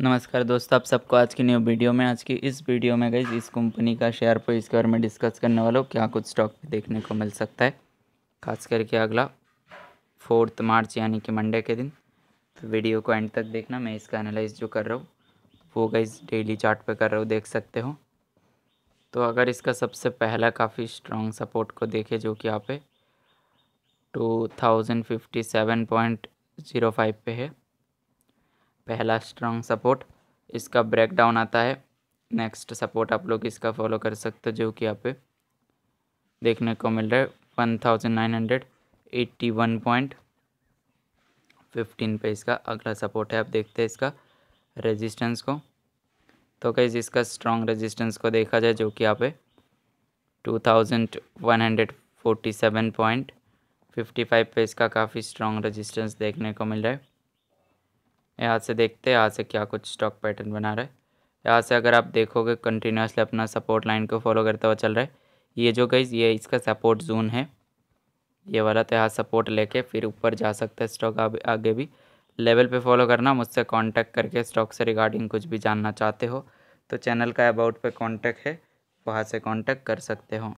नमस्कार दोस्तों आप सबको आज की न्यू वीडियो में आज की इस वीडियो में गई इस कंपनी का शेयर पर इसके बारे में डिस्कस करने वाला हूँ क्या कुछ स्टॉक देखने को मिल सकता है खास करके अगला फोर्थ मार्च यानी कि मंडे के दिन तो वीडियो को एंड तक देखना मैं इसका एनालाइज जो कर रहा हूँ वो गई डेली चार्ट पे कर रहा हूँ देख सकते हो तो अगर इसका सबसे पहला काफ़ी स्ट्रॉन्ग सपोर्ट को देखे जो कि यहाँ पे two thousand fifty seven point zero five पे है पहला स्ट्रॉन्ग सपोर्ट इसका ब्रेकडाउन आता है नेक्स्ट सपोर्ट आप लोग इसका फॉलो कर सकते हो जो कि यहाँ पे देखने को मिल रहा है one thousand nine hundred eighty one point fifteen पे इसका अगला सपोर्ट है आप देखते हैं इसका रेजिस्टेंस को तो कैसे इसका स्ट्रॉन्ग रेजिस्टेंस को देखा जाए जो कि यहाँ पे two thousand one hundred forty seven point fifty five पे इसका काफ़ी स्ट्रॉन्ग रेजिस्टेंस देखने को मिल रहा है यहाँ से देखते हैं यहाँ से क्या कुछ स्टॉक पैटर्न बना रहा है यहाँ से अगर आप देखोगे कंटिन्यूसली अपना सपोर्ट लाइन को फॉलो करता हुआ चल रहा है ये जो गई ये इसका सपोर्ट जोन है ये वाला तो यहाँ सपोर्ट लेके फिर ऊपर जा सकता है स्टॉक आगे भी लेवल पे फॉलो करना मुझसे कांटेक्ट करके स्टॉक से रिगार्डिंग कुछ भी जानना चाहते हो तो चैनल का अबाउट पे कांटेक्ट है वहाँ से कांटेक्ट कर सकते हो